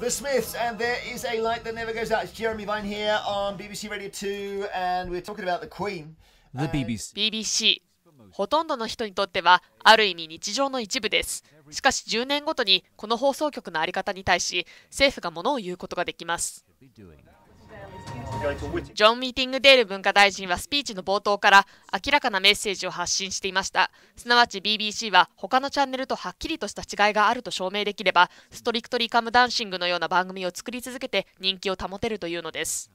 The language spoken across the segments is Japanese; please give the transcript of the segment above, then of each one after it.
The Smiths, and there is a light that never goes out. It's Jeremy Vine here on BBC Radio 2, and we're talking about the Queen. The BBC. BBC. ほとんどの人にとっては、ある意味日常の一部です。しかし10年ごとに、この放送局のあり方に対し、政府がものを言うことができます。ジョン・ミーティングデール文化大臣はスピーチの冒頭から明らかなメッセージを発信していましたすなわち BBC は他のチャンネルとはっきりとした違いがあると証明できればストリクトリカムダンシングのような番組を作り続けて人気を保てるというのです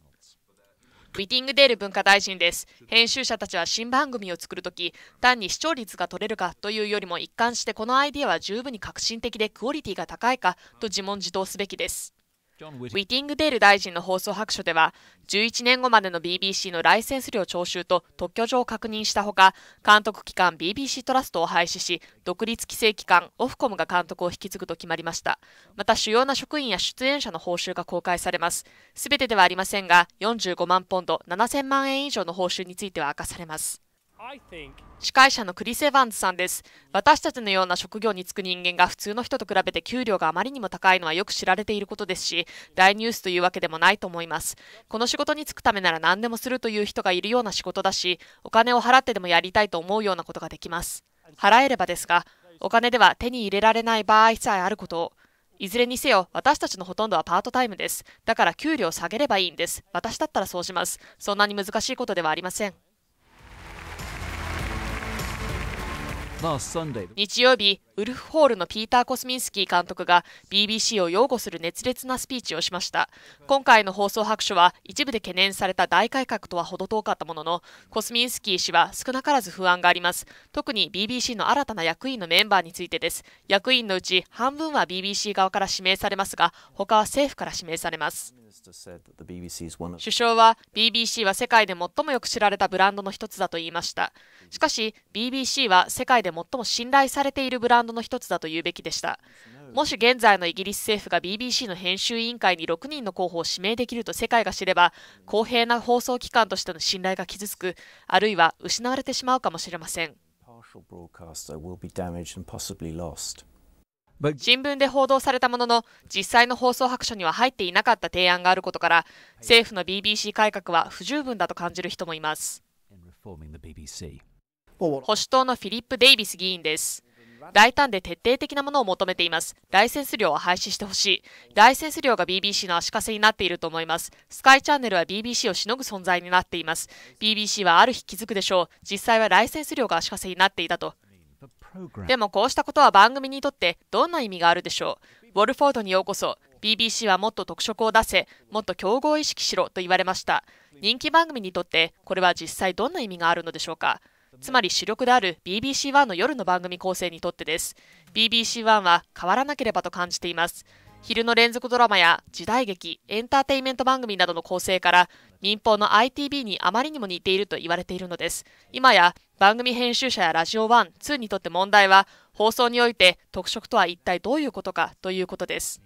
ミーティングデール文化大臣です。編集者たちは新番組を作るとき、単に視聴率が取れるかというよりも一貫してこのアイディアは十分に革新的でクオリティが高いかと自問自答すべきです。ウィティングデール大臣の放送白書では、11年後までの BBC のライセンス料徴収と特許状を確認したほか、監督機関 BBC トラストを廃止し、独立規制機関オフコムが監督を引き継ぐと決まりました。また主要な職員や出演者の報酬が公開されます。すべてではありませんが、45万ポンド、7000万円以上の報酬については明かされます。司会者のクリス・エヴァンズさんです。私たちのような職業に就く人間が普通の人と比べて給料があまりにも高いのはよく知られていることですし、大ニュースというわけでもないと思います。この仕事に就くためなら何でもするという人がいるような仕事だし、お金を払ってでもやりたいと思うようなことができます。払えればですが、お金では手に入れられない場合さえあることを、いずれにせよ、私たちのほとんどはパートタイムです。だから給料を下げればいいんです。私だったらそうします。そんなに難しいことではありません。日曜日ウルフホールのピーター・コスミンスキー監督が BBC を擁護する熱烈なスピーチをしました今回の放送白書は一部で懸念された大改革とは程遠かったもののコスミンスキー氏は少なからず不安があります特に BBC の新たな役員のメンバーについてです役員のうち半分は BBC 側から指名されますが他は政府から指名されます首相は BBC は世界で最もよく知られたブランドの一つだと言いましたしかし BBC は世界で最も信頼されているブランドンドの一つだと言うべきでした。もし現在のイギリス政府が BBC の編集委員会に6人の候補を指名できると世界が知れば、公平な放送機関としての信頼が傷つく、あるいは失われてしまうかもしれません。新聞で報道されたものの、実際の放送白書には入っていなかった提案があることから、政府の BBC 改革は不十分だと感じる人もいます。保守党のフィリップ・デイビス議員です。大胆で徹底的なものを求めています。ライセンス料は廃止してほしい。ライセンス料が BBC の足かせになっていると思います。スカイチャンネルは BBC をしのぐ存在になっています。BBC はある日気づくでしょう。実際はライセンス料が足かせになっていたと。でもこうしたことは番組にとってどんな意味があるでしょう。ウォルフォードにようこそ。BBC はもっと特色を出せ、もっと競合を意識しろと言われました。人気番組にとってこれは実際どんな意味があるのでしょうか。つまり主力である BBC1 の夜の番組構成にとってです。BBC1 は変わらなければと感じています。昼の連続ドラマや時代劇、エンターテインメント番組などの構成から、民放の i t b にあまりにも似ていると言われているのです。今や番組編集者やラジオ1、2にとって問題は、放送において特色とは一体どういうことかということです。